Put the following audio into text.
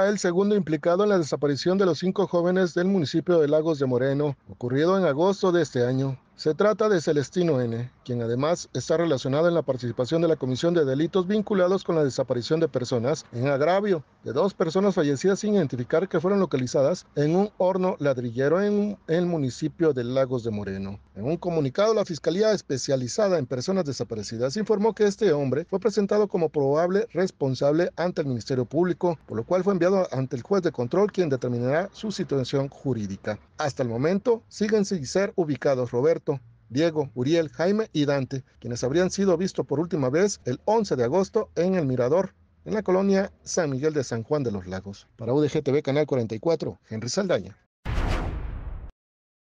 el segundo implicado en la desaparición de los cinco jóvenes del municipio de Lagos de Moreno, ocurrido en agosto de este año. Se trata de Celestino N., quien además está relacionado en la participación de la Comisión de Delitos vinculados con la desaparición de personas en agravio de dos personas fallecidas sin identificar que fueron localizadas en un horno ladrillero en el municipio de Lagos de Moreno. En un comunicado, la Fiscalía especializada en personas desaparecidas informó que este hombre fue presentado como probable responsable ante el Ministerio Público, por lo cual fue enviado ante el juez de control quien determinará su situación jurídica. Hasta el momento, siguen sin ser ubicados Roberto Diego, Uriel, Jaime y Dante, quienes habrían sido vistos por última vez el 11 de agosto en el Mirador, en la colonia San Miguel de San Juan de los Lagos. Para TV Canal 44, Henry Saldaña.